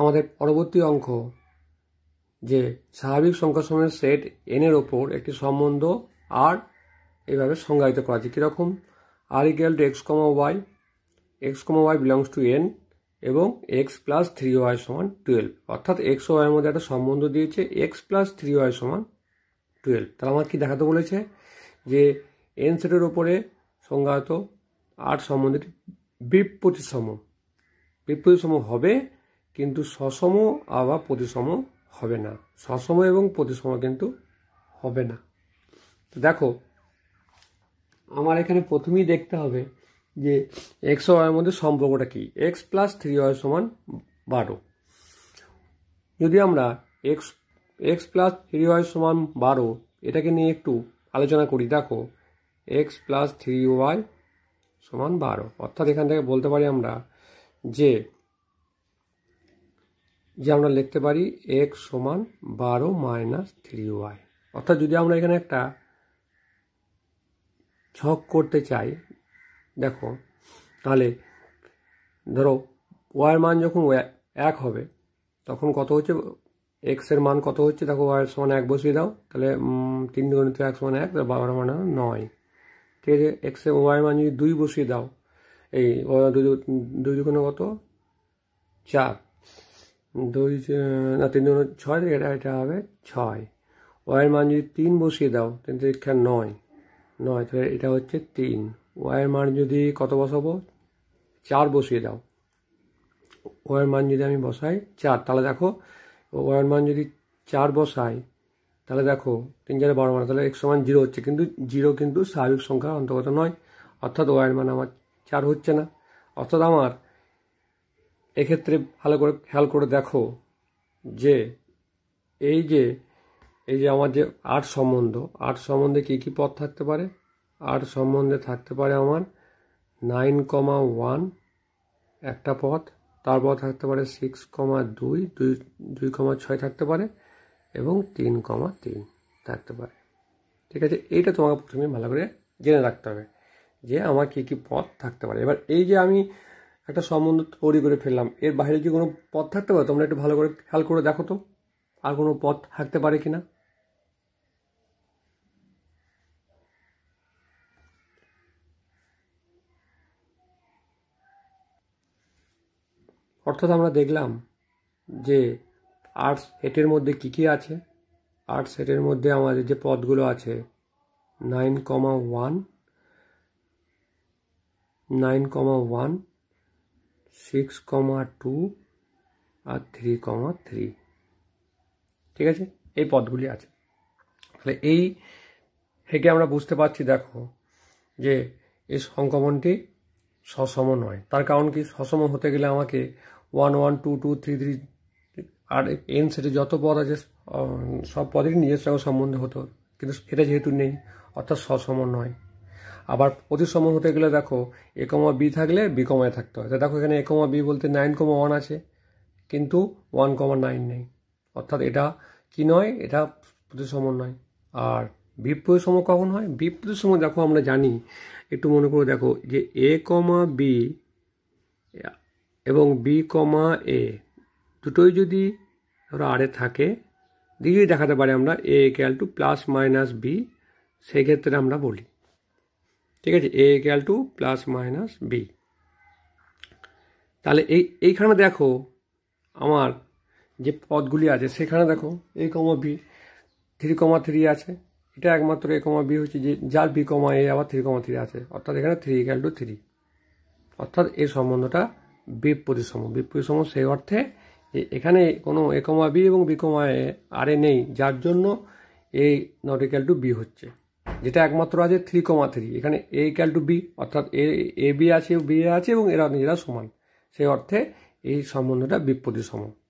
আমাদের পরবর্তী অঙ্ক যে স্বাভাবিক সংখ্যা সময়ের সেট এন এর ওপর একটি সম্বন্ধ আর এভাবে সংজ্ঞায়িত করা আছে কীরকম আর equal to x comma y x comma y belongs to N এবং এক্স প্লাস থ্রি ওয়াই সমান টুয়েলভ অর্থাৎ এক্স ওয়াইয়ের মধ্যে একটা সম্বন্ধ দিয়েছে এক্স প্লাস থ্রি ওয়াই সমান টুয়েলভ তাহলে আমার কি দেখাতে বলেছে যে এন সেটের ওপরে সংজ্ঞায়ত আর সম বিপ্রতিসম বিপ্রতিসম হবে কিন্তু সসম আবার প্রতিসম হবে না সসম এবং প্রতিসম কিন্তু হবে না তো দেখো আমার এখানে প্রথমেই দেখতে হবে যে এক্স ওয়াইয়ের মধ্যে সম্পর্কটা কি এক্স প্লাস থ্রি ওয়াই সমান বারো যদি আমরা x x plus three y সমান বারো এটাকে নিয়ে একটু আলোচনা করি দেখো এক্স প্লাস থ্রি ওয়াই সমান বারো অর্থাৎ এখান থেকে বলতে পারি আমরা যে যে আমরা লিখতে পারি এক্স সমান বারো মাইনাস থ্রি ওয়াই অর্থাৎ যদি আমরা এখানে একটা ছক করতে চাই দেখো তাহলে ধরো ওয়ার মান যখন এক হবে তখন কত হচ্ছে এক্স এর মান কত হচ্ছে দেখো ওয়ার সমান এক বসিয়ে দাও তাহলে তিন গণিত এক সমান এক বারো মান নয় ঠিক আছে এক্স এর ওয়ার মান যদি দুই বসিয়ে দাও এই দুই দুই দুগুণে কত চার দুই না তিন দুগুণ ছয় থেকে এটা এটা হবে ছয় ওয়ের মান যদি তিন বসিয়ে দাও তিন তিরিক্ষা নয় নয় তাহলে এটা হচ্ছে তিন ওয়ের মান যদি কত বসাবো চার বসিয়ে দাও ওয়ের মান যদি আমি বসাই চার তাহলে দেখো ওয়ের মান যদি চার বসাই তাহলে দেখো তিন চারে বারো মানে তাহলে এক সমান জিরো হচ্ছে কিন্তু জিরো কিন্তু স্বাভাবিক সংখ্যার অন্তর্গত নয় অর্থাৎ ওয়ের মান আমার চার হচ্ছে না অর্থাৎ আমার এক্ষেত্রে ভালো করে খেয়াল করে দেখো যে এই যে এই যে আমার যে আর্ট সম্বন্ধ আর্ট সম্বন্ধে কী কী পথ থাকতে পারে আর্ট সম্বন্ধে থাকতে পারে আমার নাইন কমা ওয়ান একটা পথ তারপর থাকতে পারে সিক্স কমা দুই দুই দুই কমা ছয় থাকতে পারে এবং তিন কমা তিন থাকতে পারে ঠিক আছে এইটা তোমাকে প্রথমে ভালো করে জেনে রাখতে হবে যে আমার কী কী পথ থাকতে পারে এবার এই যে আমি একটা সম্বন্ধ তৈরি করে ফেললাম এর বাইরে কি কোনো পথ থাকতে পারে তোমরা একটু ভালো করে খেয়াল করে দেখো তো আর কোনো পথ থাকতে পারে কি না অর্থাৎ আমরা দেখলাম যে আর্টস এটের মধ্যে কি কি আছে আর্টস এটের মধ্যে আমাদের যে পদগুলো আছে nine comma one nine comma one six comma two আর থ্রি কমা থ্রি ঠিক আছে এই পদগুলি আছে তাহলে এই থেকে আমরা বুঝতে পারছি দেখো যে এই সংক্রমণটি সসম নয় তার কারণ কি সসম হতে গেলে আমাকে one one two two three three আর এন সেটে যত পদ আছে সব পদেরই নিজের সঙ্গে সম্বন্ধে হতো কিন্তু এটা যেহেতু নেই অর্থাৎ সসম নয় আবার প্রতিসম হতে গেলে দেখো এ কমা বি থাকলে বি কমায় থাকতে হয় তা দেখো এখানে এ কমা বি বলতে নাইন কমা ওয়ান আছে কিন্তু ওয়ান কমা নাইন নেই অর্থাৎ এটা কি নয় এটা প্রতিসম নয় আর বিপরীত সম কখন হয় বিপরীত সম দেখো আমরা জানি একটু মনে করে দেখো যে এ কমা বি এবং বি কমা এ দুটোই যদি ধরো আরে থাকে দিকেই দেখাতে পারি আমরা A equal to plus minus B সেক্ষেত্রে আমরা বলি ঠিক আছে A equal to plus minus B তাহলে এই এইখানে দেখো আমার যে পদগুলি আছে সেখানে দেখো A comma B three comma three আছে এটা একমাত্র এ কমা বি হচ্ছে যে যার বি কমা এ আবার থ্রি কমা থ্রি আছে অর্থাৎ এখানে থ্রি ইকাল টু থ্রি অর্থাৎ এই সম্বন্ধটা বিপরীসম বিপরীসম সেই অর্থে যে এখানে কোনো একমা বি এবং বিকমা আর এ নেই যার জন্য এই নট ইকাল টু বি হচ্ছে যেটা একমাত্র আছে থ্রি কমা থ্রি এখানে এ ইকাল টু বি অর্থাৎ এ এ বি আছে বি আছে এবং এরা নিজেরা সমান সেই অর্থে এই সম্বন্ধটা বিপরীত সমান